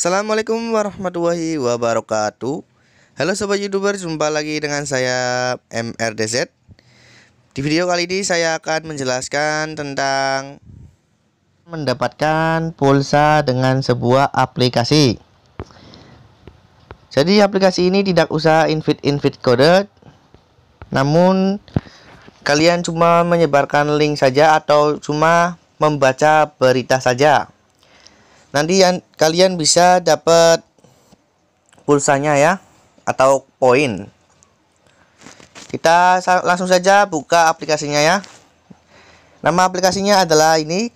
Assalamualaikum warahmatullahi wabarakatuh Halo Sobat Youtuber, jumpa lagi dengan saya MRDZ Di video kali ini saya akan menjelaskan tentang Mendapatkan pulsa dengan sebuah aplikasi Jadi aplikasi ini tidak usah invite-invite kode Namun kalian cuma menyebarkan link saja atau cuma membaca berita saja nanti yang kalian bisa dapat pulsanya ya atau poin kita langsung saja buka aplikasinya ya nama aplikasinya adalah ini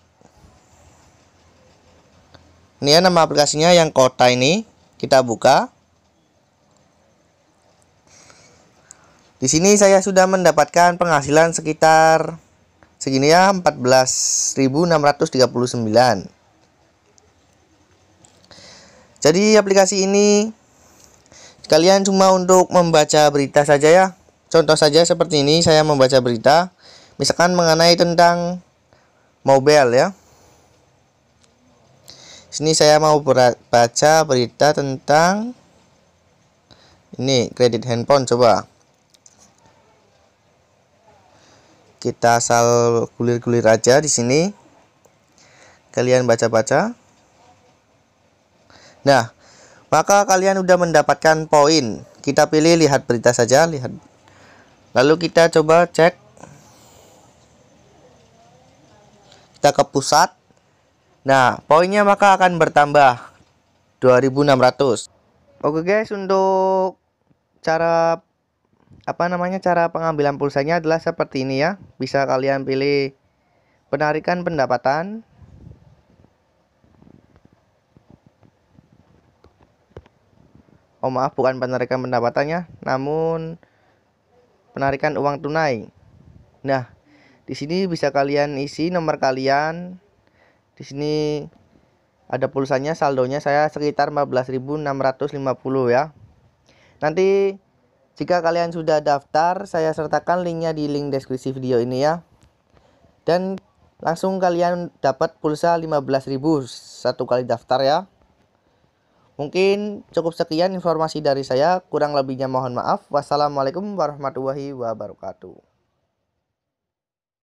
ini ya nama aplikasinya yang kota ini kita buka di sini saya sudah mendapatkan penghasilan sekitar segini ya 14.639 jadi aplikasi ini kalian cuma untuk membaca berita saja ya. Contoh saja seperti ini saya membaca berita misalkan mengenai tentang mobile ya. Sini saya mau baca berita tentang ini kredit handphone coba. Kita asal gulir-gulir aja di sini. Kalian baca-baca. Nah, maka kalian sudah mendapatkan poin. Kita pilih lihat berita saja, lihat. Lalu kita coba cek. Kita ke pusat. Nah, poinnya maka akan bertambah 2600. Oke guys, untuk cara apa namanya cara pengambilan pulsanya adalah seperti ini ya. Bisa kalian pilih penarikan pendapatan, oh maaf bukan penarikan pendapatannya namun penarikan uang tunai nah di sini bisa kalian isi nomor kalian di sini ada pulsanya saldonya saya sekitar 14.650 ya nanti jika kalian sudah daftar saya sertakan linknya di link deskripsi video ini ya dan langsung kalian dapat pulsa 15.000 satu kali daftar ya Mungkin cukup sekian informasi dari saya, kurang lebihnya mohon maaf. Wassalamualaikum warahmatullahi wabarakatuh.